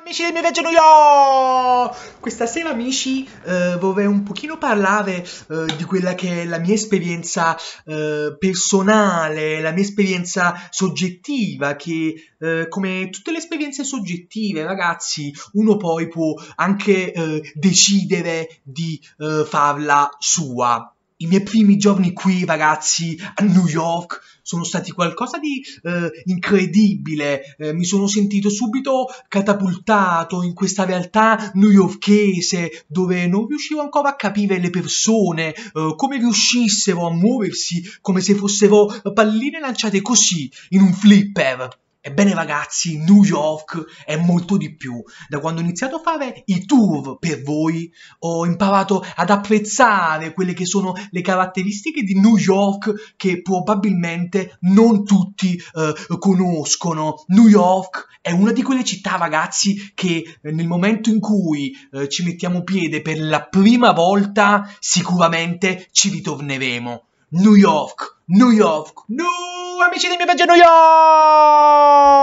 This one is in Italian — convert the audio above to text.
Amici del mio viaggio York! Questa sera amici eh, vorrei un pochino parlare eh, di quella che è la mia esperienza eh, personale, la mia esperienza soggettiva che eh, come tutte le esperienze soggettive ragazzi uno poi può anche eh, decidere di eh, farla sua i miei primi giorni qui, ragazzi, a New York, sono stati qualcosa di eh, incredibile. Eh, mi sono sentito subito catapultato in questa realtà newyorkese dove non riuscivo ancora a capire le persone, eh, come riuscissero a muoversi come se fossero palline lanciate così in un flipper. Ebbene ragazzi, New York è molto di più. Da quando ho iniziato a fare i tour per voi, ho imparato ad apprezzare quelle che sono le caratteristiche di New York che probabilmente non tutti eh, conoscono. New York è una di quelle città, ragazzi, che eh, nel momento in cui eh, ci mettiamo piede per la prima volta, sicuramente ci ritorneremo. New York, New York, no, a mi się nie będzie New York!